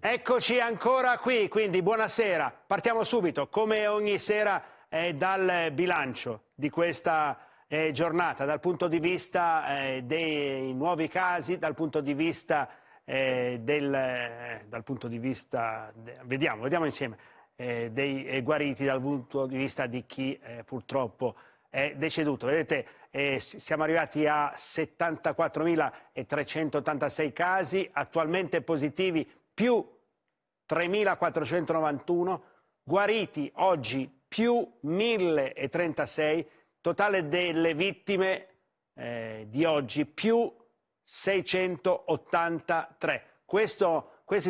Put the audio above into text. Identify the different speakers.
Speaker 1: Eccoci ancora qui, quindi buonasera. Partiamo subito, come ogni sera, eh, dal bilancio di questa eh, giornata, dal punto di vista eh, dei nuovi casi, dal punto di vista eh, del... Eh, dal punto di vista... De... vediamo, vediamo insieme, eh, dei guariti, dal punto di vista di chi purtroppo è deceduto. Vedete, eh, siamo arrivati a 74.386 casi, attualmente positivi più 3.491, guariti oggi più 1.036, totale delle vittime eh, di oggi più 683. Questo, questi